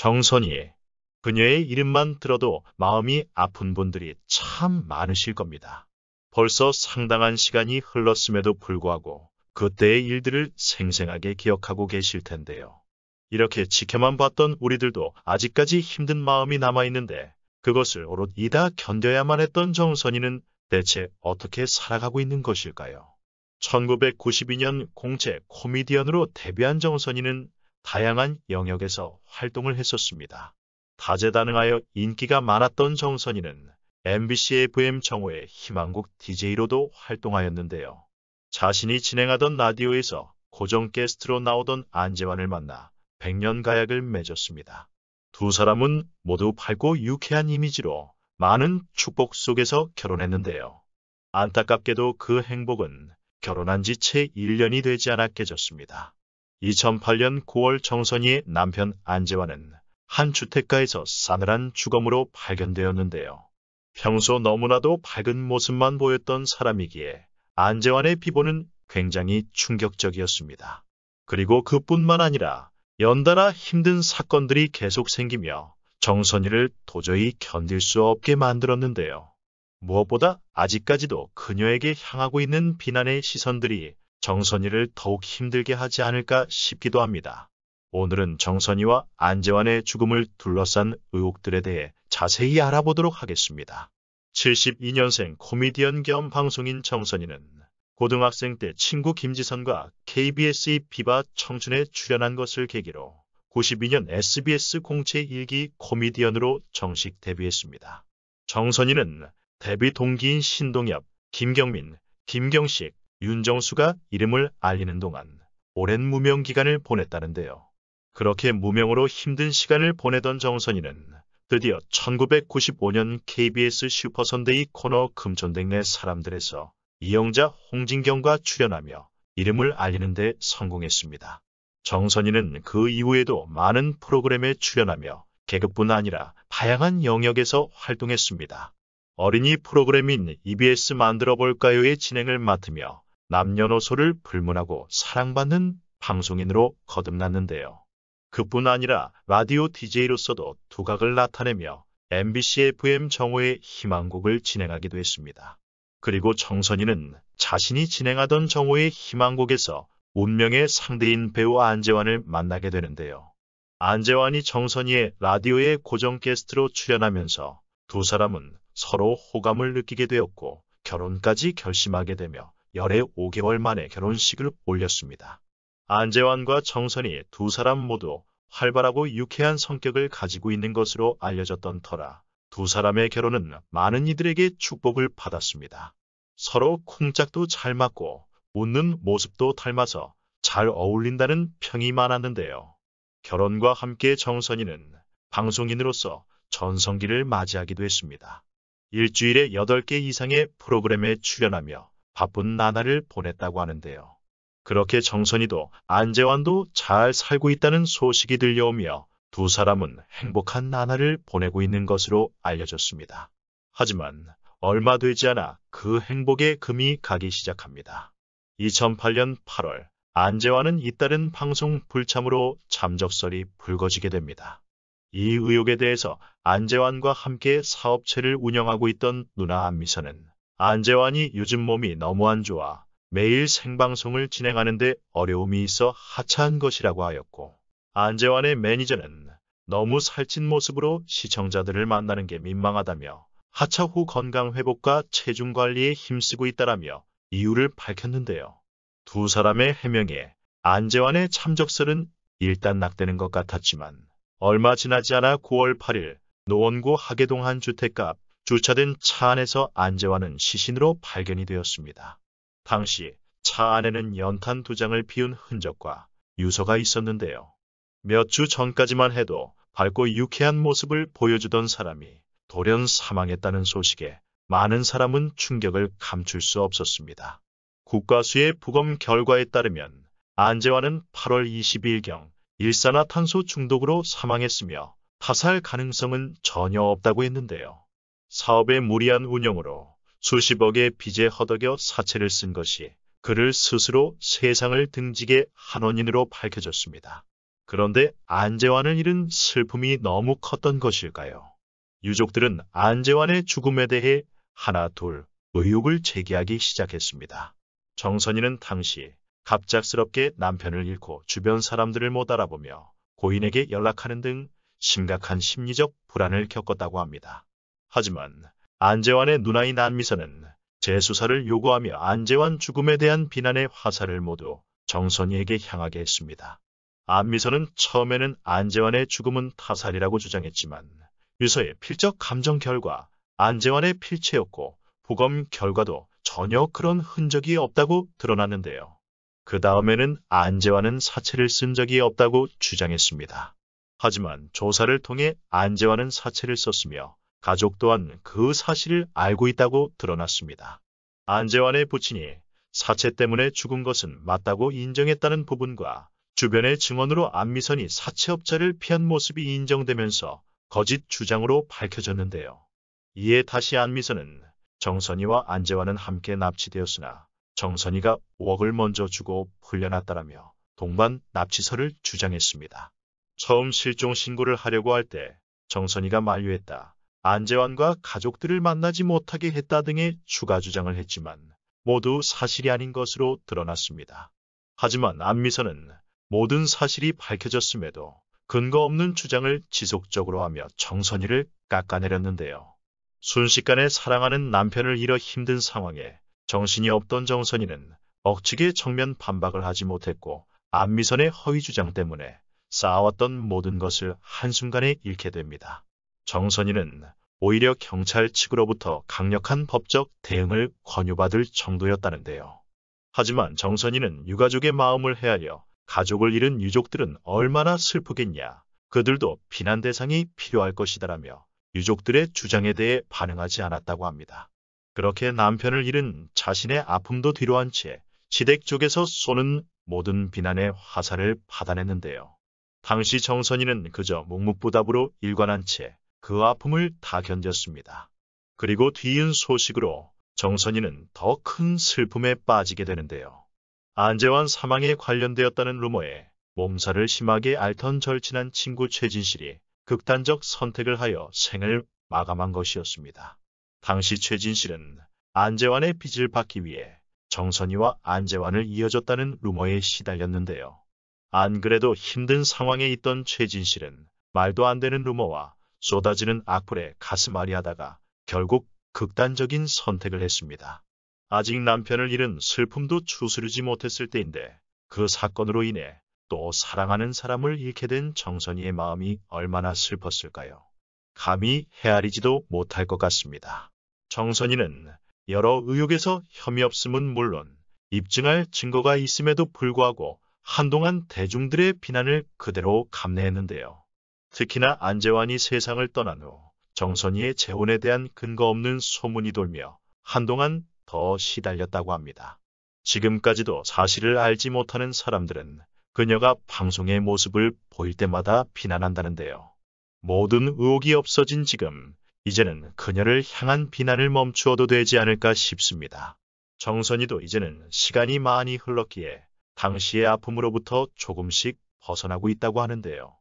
정선이 그녀의 이름만 들어도 마음이 아픈 분들이 참 많으실 겁니다. 벌써 상당한 시간이 흘렀음에도 불구하고 그때의 일들을 생생하게 기억하고 계실 텐데요. 이렇게 지켜만 봤던 우리들도 아직까지 힘든 마음이 남아있는데 그것을 오롯 이다 견뎌야만 했던 정선이는 대체 어떻게 살아가고 있는 것일까요? 1992년 공채 코미디언으로 데뷔한 정선이는 다양한 영역에서 활동을 했었습니다. 다재다능하여 인기가 많았던 정선이는 MBC FM 정오의 희망국 DJ로도 활동하였는데요. 자신이 진행하던 라디오에서 고정 게스트로 나오던 안재환을 만나 백년 가약을 맺었습니다. 두 사람은 모두 밝고 유쾌한 이미지로 많은 축복 속에서 결혼했는데요. 안타깝게도 그 행복은 결혼한 지 채 1년이 되지 않아 깨졌습니다. 2008년 9월 정선이의 남편 안재환은 한 주택가에서 싸늘한 죽음으로 발견되었는데요. 평소 너무나도 밝은 모습만 보였던 사람이기에 안재환의 피보는 굉장히 충격적이었습니다. 그리고 그뿐만 아니라 연달아 힘든 사건들이 계속 생기며 정선이를 도저히 견딜 수 없게 만들었는데요. 무엇보다 아직까지도 그녀에게 향하고 있는 비난의 시선들이 정선이를 더욱 힘들게 하지 않을까 싶기도 합니다. 오늘은 정선이와 안재환의 죽음을 둘러싼 의혹들에 대해 자세히 알아보도록 하겠습니다. 72년생 코미디언 겸 방송인 정선이는 고등학생 때 친구 김지선과 KBS의 비바 청춘에 출연한 것을 계기로 92년 SBS 공채 1기 코미디언으로 정식 데뷔했습니다. 정선이는 데뷔 동기인 신동엽, 김경민, 김경식, 윤정수가 이름을 알리는 동안 오랜 무명 기간을 보냈다는데요. 그렇게 무명으로 힘든 시간을 보내던 정선이는 드디어 1995년 KBS 슈퍼선데이 코너 금전댕내 사람들에서 이영자 홍진경과 출연하며 이름을 알리는 데 성공했습니다. 정선이는 그 이후에도 많은 프로그램에 출연하며 계급뿐 아니라 다양한 영역에서 활동했습니다. 어린이 프로그램인 EBS 만들어볼까요의 진행을 맡으며 남녀노소를 불문하고 사랑받는 방송인으로 거듭났는데요. 그뿐 아니라 라디오 DJ로서도 두각을 나타내며 MBC FM 정오의 희망곡을 진행하기도 했습니다. 그리고 정선이는 자신이 진행하던 정오의 희망곡에서 운명의 상대인 배우 안재환을 만나게 되는데요. 안재환이 정선이의 라디오의 고정 게스트로 출연하면서 두 사람은 서로 호감을 느끼게 되었고 결혼까지 결심하게 되며 열애 5개월 만에 결혼식을 올렸습니다. 안재환과 정선이 두 사람 모두 활발하고 유쾌한 성격을 가지고 있는 것으로 알려졌던 터라 두 사람의 결혼은 많은 이들에게 축복을 받았습니다. 서로 콩짝도 잘 맞고 웃는 모습도 닮아서 잘 어울린다는 평이 많았는데요. 결혼과 함께 정선이는 방송인으로서 전성기를 맞이하기도 했습니다. 일주일에 8개 이상의 프로그램에 출연하며 바쁜 나날을 보냈다고 하는데요. 그렇게 정선이도 안재환도 잘 살고 있다는 소식이 들려오며 두 사람은 행복한 나날을 보내고 있는 것으로 알려졌습니다. 하지만 얼마 되지 않아 그행복의 금이 가기 시작합니다. 2008년 8월 안재환은 잇따른 방송 불참으로 잠적설이 불거지게 됩니다. 이 의혹에 대해서 안재환과 함께 사업체를 운영하고 있던 누나 안미선은 안재환이 요즘 몸이 너무 안 좋아 매일 생방송을 진행하는데 어려움이 있어 하차한 것이라고 하였고 안재환의 매니저는 너무 살찐 모습으로 시청자들을 만나는 게 민망하다며 하차 후 건강 회복과 체중 관리에 힘쓰고 있다라며 이유를 밝혔는데요. 두 사람의 해명에 안재환의 참적설은 일단 낙되는 것 같았지만 얼마 지나지 않아 9월 8일 노원구 하계동 한 주택가 주차된 차 안에서 안재환은 시신으로 발견이 되었습니다. 당시 차 안에는 연탄 두 장을 피운 흔적과 유서가 있었는데요. 몇 주 전까지만 해도 밝고 유쾌한 모습을 보여주던 사람이 돌연 사망했다는 소식에 많은 사람은 충격을 감출 수 없었습니다. 국가수의 부검 결과에 따르면 안재환은 8월 22일경 일산화탄소 중독으로 사망했으며 타살 가능성은 전혀 없다고 했는데요. 사업의 무리한 운영으로 수십억의 빚에 허덕여 사채를 쓴 것이 그를 스스로 세상을 등지게 한 원인으로 밝혀졌습니다. 그런데 안재환을 잃은 슬픔이 너무 컸던 것일까요? 유족들은 안재환의 죽음에 대해 하나 둘 의혹을 제기하기 시작했습니다. 정선이는 당시 갑작스럽게 남편을 잃고 주변 사람들을 못 알아보며 고인에게 연락하는 등 심각한 심리적 불안을 겪었다고 합니다. 하지만 안재환의 누나인 안미선은 재수사를 요구하며 안재환 죽음에 대한 비난의 화살을 모두 정선희에게 향하게 했습니다. 안미선은 처음에는 안재환의 죽음은 타살이라고 주장했지만 유서의 필적 감정 결과 안재환의 필체였고 부검 결과도 전혀 그런 흔적이 없다고 드러났는데요. 그 다음에는 안재환은 사체를 쓴 적이 없다고 주장했습니다. 하지만 조사를 통해 안재환은 사체를 썼으며 가족 또한 그 사실을 알고 있다고 드러났습니다. 안재환의 부친이 사체 때문에 죽은 것은 맞다고 인정했다는 부분과 주변의 증언으로 안미선이 사체업자를 피한 모습이 인정되면서 거짓 주장으로 밝혀졌는데요. 이에 다시 안미선은 정선이와 안재환은 함께 납치되었으나 정선이가 5억을 먼저 주고 풀려났다라며 동반 납치설을 주장했습니다. 처음 실종 신고를 하려고 할 때 정선이가 만류했다. 안재환과 가족들을 만나지 못하게 했다 등의 추가 주장을 했지만 모두 사실이 아닌 것으로 드러났습니다. 하지만 안미선은 모든 사실이 밝혀졌음에도 근거 없는 주장을 지속적으로 하며 정선이를 깎아내렸는데요. 순식간에 사랑하는 남편을 잃어 힘든 상황에 정신이 없던 정선이는 억측의 정면 반박을 하지 못했고 안미선의 허위 주장 때문에 쌓아왔던 모든 것을 한순간에 잃게 됩니다. 정선이는 오히려 경찰 측으로부터 강력한 법적 대응을 권유받을 정도였다는데요. 하지만 정선이는 유가족의 마음을 헤아려 가족을 잃은 유족들은 얼마나 슬프겠냐. 그들도 비난 대상이 필요할 것이다라며 유족들의 주장에 대해 반응하지 않았다고 합니다. 그렇게 남편을 잃은 자신의 아픔도 뒤로한 채 시댁 쪽에서 쏘는 모든 비난의 화살을 받아냈는데요. 당시 정선이는 그저 묵묵부답으로 일관한 채그 아픔을 다 견뎠습니다. 그리고 뒤이은 소식으로 정선이는 더 큰 슬픔에 빠지게 되는데요. 안재환 사망에 관련되었다는 루머에 몸살을 심하게 앓던 절친한 친구 최진실이 극단적 선택을 하여 생을 마감한 것이었습니다. 당시 최진실은 안재환의 빚을 받기 위해 정선이와 안재환을 이어줬다는 루머에 시달렸는데요. 안 그래도 힘든 상황에 있던 최진실은 말도 안 되는 루머와 쏟아지는 악플에 가슴앓이하다가 결국 극단적인 선택을 했습니다. 아직 남편을 잃은 슬픔도 추스르지 못했을 때인데 그 사건으로 인해 또 사랑하는 사람을 잃게 된 정선이의 마음이 얼마나 슬펐을까요. 감히 헤아리지도 못할 것 같습니다. 정선이는 여러 의혹에서 혐의 없음은 물론 입증할 증거가 있음에도 불구하고 한동안 대중들의 비난을 그대로 감내했는데요. 특히나 안재환이 세상을 떠난 후 정선희의 재혼에 대한 근거 없는 소문이 돌며 한동안 더 시달렸다고 합니다. 지금까지도 사실을 알지 못하는 사람들은 그녀가 방송의 모습을 보일 때마다 비난한다는데요. 모든 의혹이 없어진 지금 이제는 그녀를 향한 비난을 멈추어도 되지 않을까 싶습니다. 정선이도 이제는 시간이 많이 흘렀기에 당시의 아픔으로부터 조금씩 벗어나고 있다고 하는데요.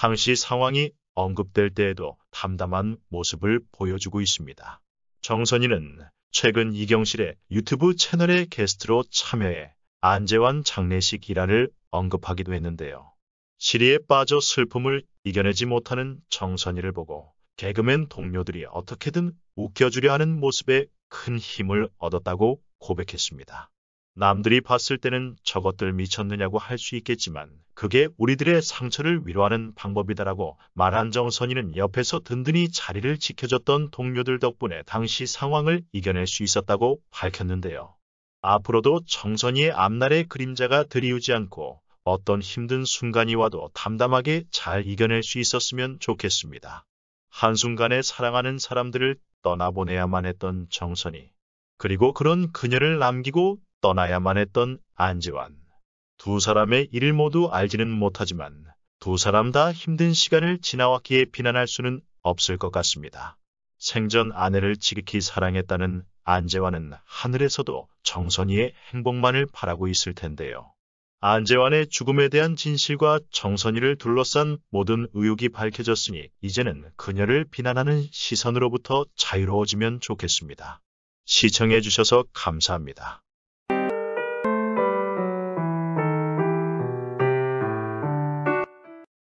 당시 상황이 언급될 때에도 담담한 모습을 보여주고 있습니다. 정선이는 최근 이경실의 유튜브 채널의 게스트로 참여해 안재환 장례식 일화를 언급하기도 했는데요. 시리에 빠져 슬픔을 이겨내지 못하는 정선이를 보고 개그맨 동료들이 어떻게든 웃겨주려 하는 모습에 큰 힘을 얻었다고 고백했습니다. 남들이 봤을 때는 저것들 미쳤느냐고 할 수 있겠지만 그게 우리들의 상처를 위로하는 방법이다라고 말한 정선이는 옆에서 든든히 자리를 지켜줬던 동료들 덕분에 당시 상황을 이겨낼 수 있었다고 밝혔는데요. 앞으로도 정선이의 앞날의 그림자가 드리우지 않고 어떤 힘든 순간이 와도 담담하게 잘 이겨낼 수 있었으면 좋겠습니다. 한순간에 사랑하는 사람들을 떠나보내야만 했던 정선이 그리고 그런 그녀를 남기고 떠나야만 했던 안재환. 두 사람의 일을 모두 알지는 못하지만 두 사람 다 힘든 시간을 지나왔기에 비난할 수는 없을 것 같습니다. 생전 아내를 지극히 사랑했다는 안재환은 하늘에서도 정선이의 행복만을 바라고 있을 텐데요. 안재환의 죽음에 대한 진실과 정선이를 둘러싼 모든 의혹이 밝혀졌으니 이제는 그녀를 비난하는 시선으로부터 자유로워지면 좋겠습니다. 시청해주셔서 감사합니다.